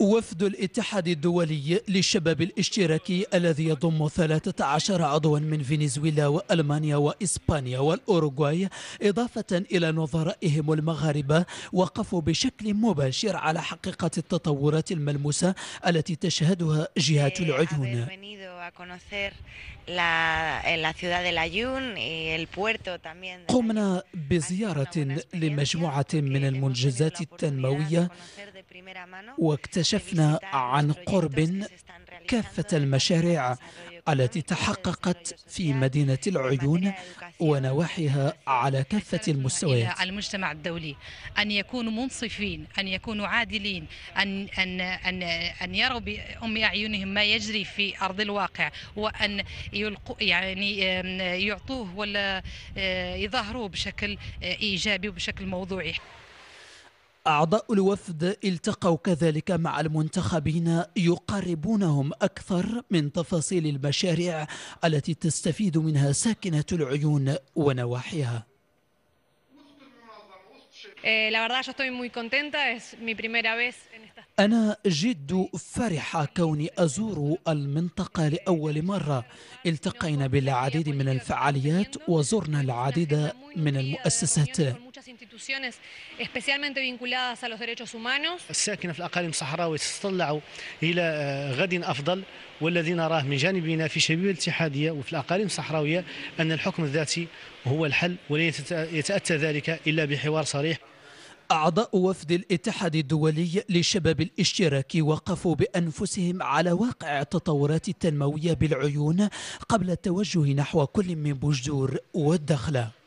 وفد الاتحاد الدولي للشباب الاشتراكي الذي يضم 13 عضوا من فنزويلا وألمانيا وإسبانيا والأوروغواي إضافة إلى نظرائهم المغاربة وقفوا بشكل مباشر على حقيقة التطورات الملموسة التي تشهدها جهات العيون conocer la, eh, la ciudad de Layún y el puerto también. قمنا بزيارة لمجموعة من المنجزات التنموية واكتشفنا عن قرب كافة المشاريع التي تحققت في مدينة العيون ونواحيها على كافة المستويات المجتمع الدولي أن يكونوا منصفين أن يكونوا عادلين أن, أن, أن, أن يروا بأم أعينهم ما يجري في أرض الواقع وأن يلقوا يعني يعطوه ولا آه، يظهروه بشكل آه، إيجابي وبشكل موضوعي أعضاء الوفد التقوا كذلك مع المنتخبين يقربونهم أكثر من تفاصيل المشاريع التي تستفيد منها ساكنة العيون ونواحيها eh, أنا جد فرحة كوني أزور المنطقة لأول مرة التقينا بالعديد من الفعاليات وزرنا العديد من المؤسسات instituciones especialmente vinculadas a los derechos humanos. الساكنة في الأقاليم الصحراوية تتطلع إلى آه، غد أفضل والذي نراه من جانبنا في شبيبة الاتحادية وفي الأقاليم الصحراوية أن الحكم الذاتي هو الحل ولا يتأتى ذلك إلا بحوار صريح أعضاء وفد الاتحاد الدولي لشباب الاشتراك وقفوا بأنفسهم على واقع التطورات التنموية بالعيون قبل التوجه نحو كل من بجدور والدخلة